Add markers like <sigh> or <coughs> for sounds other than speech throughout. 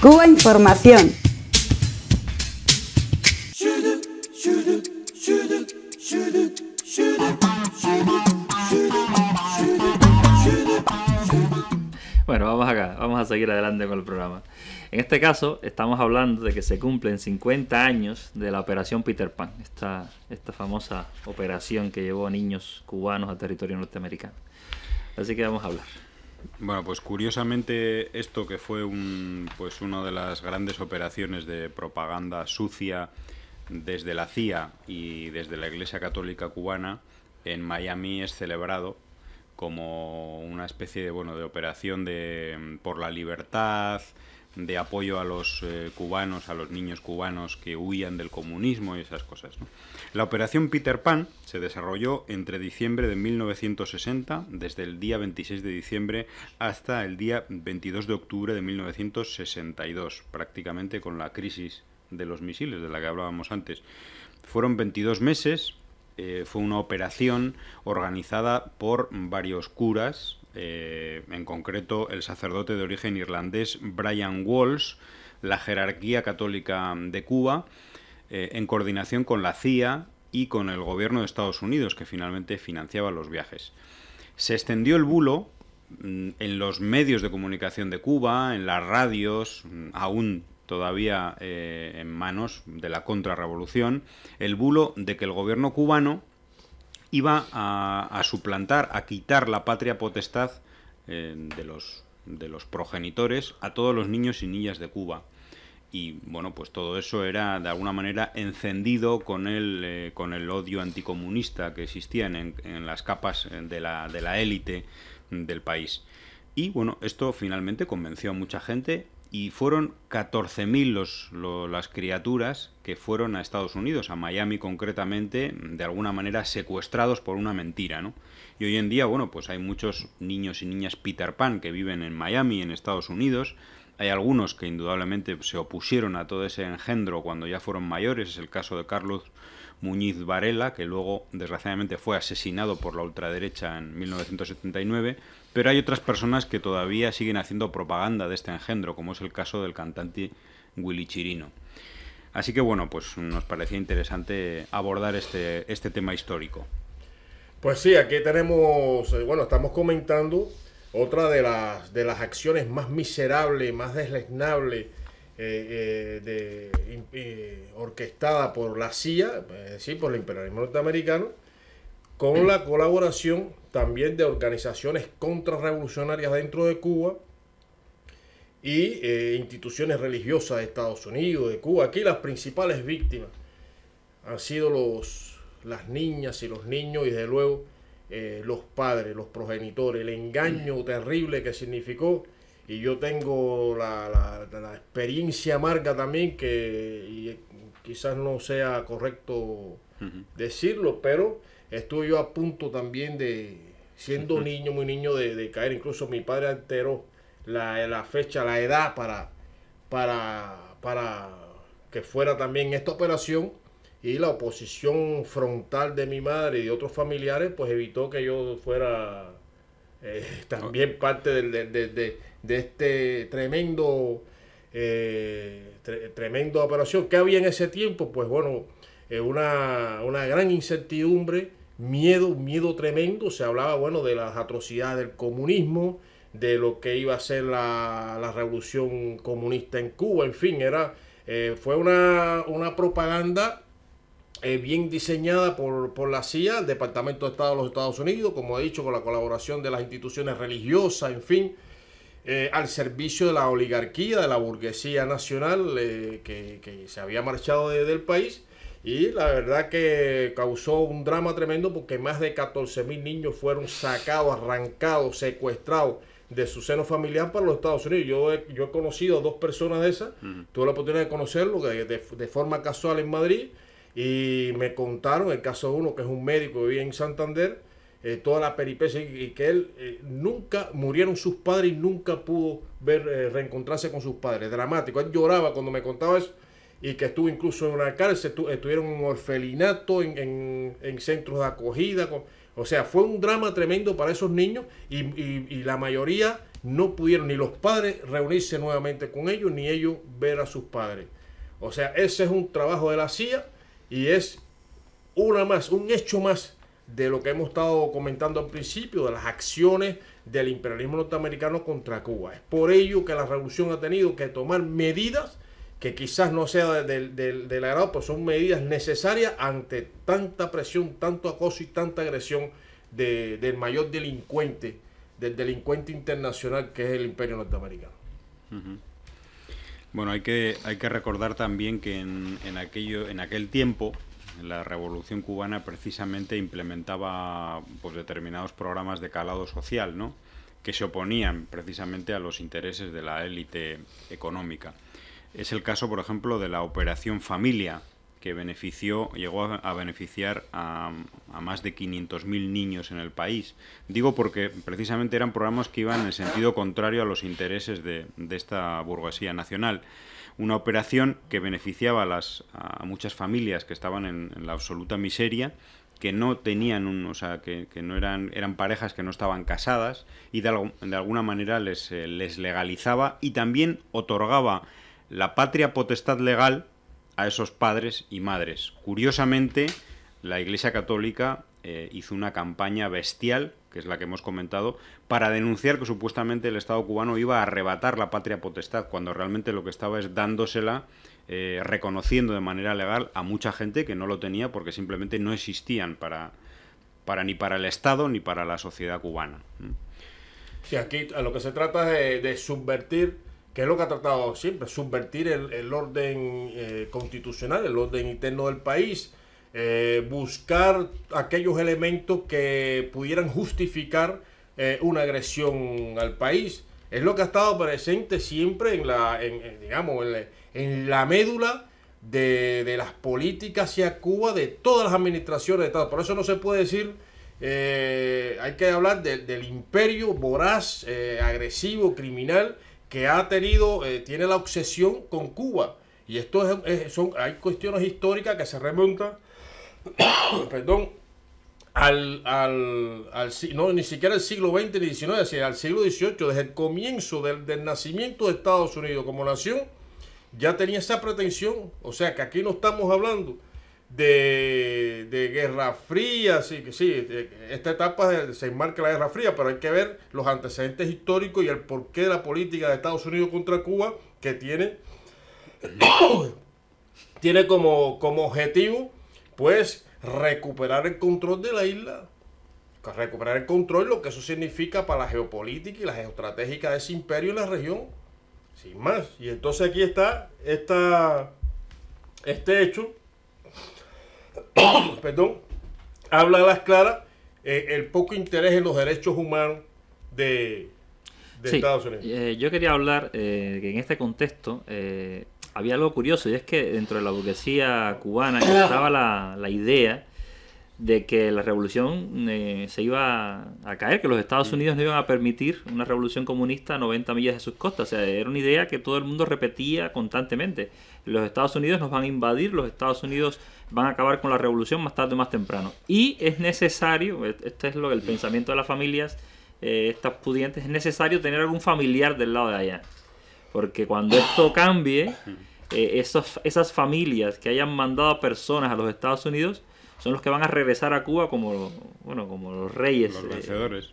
Cuba Información. Bueno, vamos acá, vamos a seguir adelante con el programa. En este caso, estamos hablando de que se cumplen 50 años de la operación Peter Pan, esta, esta famosa operación que llevó a niños cubanos al territorio norteamericano. Así que vamos a hablar. Bueno, pues curiosamente esto que fue un, pues una de las grandes operaciones de propaganda sucia desde la CIA y desde la Iglesia Católica Cubana en Miami es celebrado como una especie de bueno de operación de mm, por la libertad, de apoyo a los eh, cubanos, a los niños cubanos que huían del comunismo y esas cosas. La operación Peter Pan se desarrolló entre diciembre de 1960, desde el día 26 de diciembre hasta el día 22 de octubre de 1962, prácticamente con la crisis de los misiles de la que hablábamos antes. Fueron 22 meses, eh, fue una operación organizada por varios curas eh, en concreto el sacerdote de origen irlandés Brian Walsh, la jerarquía católica de Cuba, eh, en coordinación con la CIA y con el gobierno de Estados Unidos, que finalmente financiaba los viajes. Se extendió el bulo mm, en los medios de comunicación de Cuba, en las radios, mm, aún todavía eh, en manos de la contrarrevolución, el bulo de que el gobierno cubano iba a, suplantar, a quitar la patria potestad eh, de, los, de los progenitores a todos los niños y niñas de Cuba. Y bueno, pues todo eso era de alguna manera encendido con el, eh, con el odio anticomunista que existía en, en las capas eh, de la, de la élite del país. Y bueno, esto finalmente convenció a mucha gente y fueron 14.000 los, las criaturas que fueron a Estados Unidos, a Miami concretamente, de alguna manera secuestrados por una mentira, ¿no? Y hoy en día, bueno, pues hay muchos niños y niñas Peter Pan que viven en Miami, en Estados Unidos. Hay algunos que indudablemente se opusieron a todo ese engendro cuando ya fueron mayores, es el caso de Carlos Muñiz Varela, que luego desgraciadamente fue asesinado por la ultraderecha en 1979, pero hay otras personas que todavía siguen haciendo propaganda de este engendro, como es el caso del cantante Willy Chirino. Así que bueno, pues nos parecía interesante abordar este, este tema histórico. Pues sí, aquí tenemos, eh, bueno, estamos comentando otra de las, de las acciones más miserables, más desleznables eh, eh, de, eh, orquestada por la CIA, sí por el imperialismo norteamericano, con la colaboración también de organizaciones contrarrevolucionarias dentro de Cuba y instituciones religiosas de Estados Unidos, de Cuba. Aquí las principales víctimas han sido los, las niñas y los niños y desde luego los padres, los progenitores, el engaño terrible que significó y yo tengo la, experiencia amarga también que quizás no sea correcto decirlo, pero estuve yo a punto también de, siendo niño, muy niño, de, caer, incluso mi padre alteró la, fecha, la edad para, para, para que fuera también esta operación y la oposición frontal de mi madre y de otros familiares, pues evitó que yo fuera eh, también parte de de este tremendo, eh, tremendo operación. que había en ese tiempo? Pues bueno, eh, una, gran incertidumbre, miedo, miedo tremendo. Se hablaba, bueno, de las atrocidades del comunismo, de lo que iba a ser la, revolución comunista en Cuba, en fin, era... Eh, fue una, propaganda bien diseñada por, por, la CIA, el Departamento de Estado de los Estados Unidos, como he dicho, con la colaboración de las instituciones religiosas, en fin, eh, al servicio de la oligarquía, de la burguesía nacional eh, que, se había marchado del país. Y la verdad que causó un drama tremendo porque más de 14.000 niños fueron sacados, arrancados, secuestrados de su seno familiar para los Estados Unidos. Yo he, yo he conocido a dos personas de esas, tuve la oportunidad de conocerlo de, forma casual en Madrid y me contaron el caso de uno que es un médico que vive en Santander eh, toda la peripecia y, que él eh, nunca murieron sus padres y nunca pudo ver eh, reencontrarse con sus padres. Dramático. Él lloraba cuando me contaba eso y que estuvo incluso en una cárcel, estuvieron en un orfelinato, en, centros de acogida. o sea, fue un drama tremendo para esos niños y, y, la mayoría no pudieron ni los padres reunirse nuevamente con ellos, ni ellos ver a sus padres. O sea, ese es un trabajo de la CIA y es una más, un hecho más de lo que hemos estado comentando al principio, de las acciones del imperialismo norteamericano contra Cuba. Es por ello que la revolución ha tenido que tomar medidas que quizás no sea del, agrado, pero son medidas necesarias ante tanta presión, tanto acoso y tanta agresión del mayor delincuente, del delincuente internacional que es el imperio norteamericano. Bueno, hay que, hay que recordar también que en, en, aquello, en aquel tiempo la revolución cubana precisamente implementaba pues, determinados programas de calado social, ¿no? que se oponían precisamente a los intereses de la élite económica. Es el caso, por ejemplo, de la Operación Familia, que benefició, llegó a beneficiar a, más de 500.000 niños en el país. Digo porque precisamente eran programas que iban en el sentido contrario a los intereses de, de esta burguesía nacional una operación que beneficiaba a, las, muchas familias que estaban en, la absoluta miseria que no tenían un, o sea, que, no eran, eran parejas que no estaban casadas y de, alguna manera les, eh, les legalizaba y también otorgaba la patria potestad legal a esos padres y madres. Curiosamente, la Iglesia Católica eh, hizo una campaña bestial, que es la que hemos comentado, para denunciar que supuestamente el Estado cubano iba a arrebatar la patria potestad, cuando realmente lo que estaba es dándosela, eh, reconociendo de manera legal a mucha gente que no lo tenía porque simplemente no existían para, para ni para el Estado ni para la sociedad cubana. Y aquí a lo que se trata es de, subvertir que es lo que ha tratado siempre, subvertir el, orden eh, constitucional, el orden interno del país, eh, buscar aquellos elementos que pudieran justificar eh, una agresión al país. Es lo que ha estado presente siempre en la, en, digamos, en la, médula de, de, las políticas hacia Cuba de todas las administraciones de Estado. Por eso no se puede decir, eh, hay que hablar del imperio voraz, agresivo, criminal, que ha tenido, tiene la obsesión con Cuba. Y esto son, hay cuestiones históricas que se remontan <coughs> perdón, al, no, ni siquiera el siglo XX ni XIX, al siglo XVIII, desde el comienzo del, nacimiento de Estados Unidos como nación, ya tenía esa pretensión. O sea que aquí no estamos hablando de, Guerra Fría, sí, que sí, esta etapa se, se enmarca la Guerra Fría, pero hay que ver los antecedentes históricos y el porqué de la política de Estados Unidos contra Cuba, que tiene, <coughs> tiene como, como objetivo pues recuperar el control de la isla. Recuperar el control, lo que eso significa para la geopolítica y la geostratégica de ese imperio en la región. Sin más. Y entonces aquí está este hecho. <coughs> perdón. Habla a las claras eh, el poco interés en los derechos humanos de, Estados Unidos. Eh, yo quería hablar eh, en este contexto había algo curioso y es que dentro de la burguesía cubana ah. estaba la, la idea de que la revolución eh, se iba a caer, que los Estados mm. Unidos no iban a permitir una revolución comunista a 90 millas de sus costas. O sea, era una idea que todo el mundo repetía constantemente. Los Estados Unidos nos van a invadir, los Estados Unidos van a acabar con la revolución más tarde o más temprano. Y es necesario, e-, este es lo, el pensamiento de las familias, eh, estas pudientes, es necesario tener algún familiar del lado de allá. Porque cuando esto <coughs> cambie, eh, esas, familias que hayan mandado personas a los Estados Unidos son los que van a regresar a Cuba como, bueno, como los reyes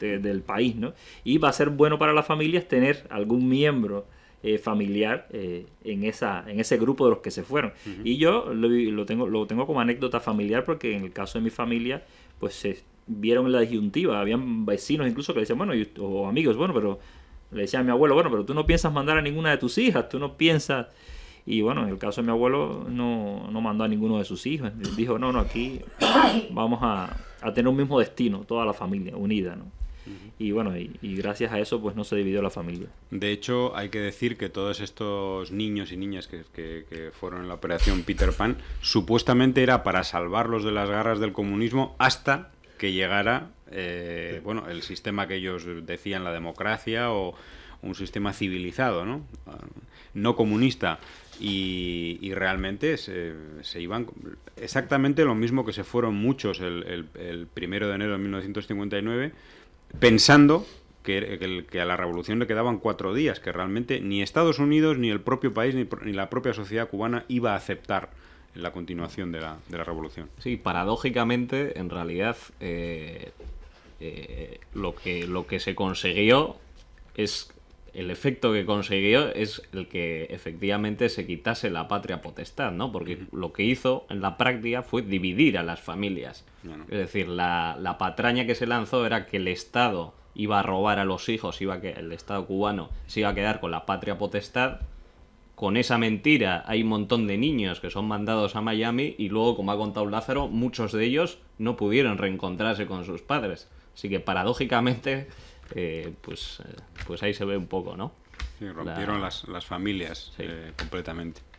eh, del país, ¿no? Y va a ser bueno para las familias tener algún miembro eh, familiar en, esa, en ese grupo de los que se fueron. Y yo lo, tengo, lo tengo como anécdota familiar porque en el caso de mi familia, pues se vieron en la disyuntiva, habían vecinos incluso que decían, bueno, o amigos, bueno, pero le decía a mi abuelo, bueno, pero tú no piensas mandar a ninguna de tus hijas, tú no piensas... Y bueno, en el caso de mi abuelo no, no mandó a ninguno de sus hijos. dijo, no, no, aquí <coughs> vamos a, tener un mismo destino, toda la familia unida, ¿no? Y bueno, y, gracias a eso pues no se dividió la familia. De hecho, hay que decir que todos estos niños y niñas que, que fueron en la operación Peter Pan, supuestamente era para salvarlos de las garras del comunismo hasta que llegara eh, bueno, el sistema que ellos decían la democracia o un sistema civilizado, ¿no? Ah, no comunista. Y, realmente se, iban exactamente lo mismo que se fueron muchos el, el, primero de enero de 1959, pensando que, que, a la revolución le quedaban cuatro días, que realmente ni Estados Unidos, ni el propio país, ni, ni la propia sociedad cubana iba a aceptar la continuación de la, revolución. Sí, paradójicamente, en realidad, eh, eh, lo, que, lo que se consiguió es el efecto que consiguió es el que efectivamente se quitase la patria potestad, ¿no? Porque lo que hizo en la práctica fue dividir a las familias. Es decir, la, la, patraña que se lanzó era que el Estado iba a robar a los hijos, iba que el Estado cubano se iba a quedar con la patria potestad. Con esa mentira hay un montón de niños que son mandados a Miami y luego, como ha contado Lázaro, muchos de ellos no pudieron reencontrarse con sus padres. Así que paradójicamente, eh, pues, eh, pues ahí se ve un poco, ¿no? Sí, rompieron las, las, familias eh, completamente.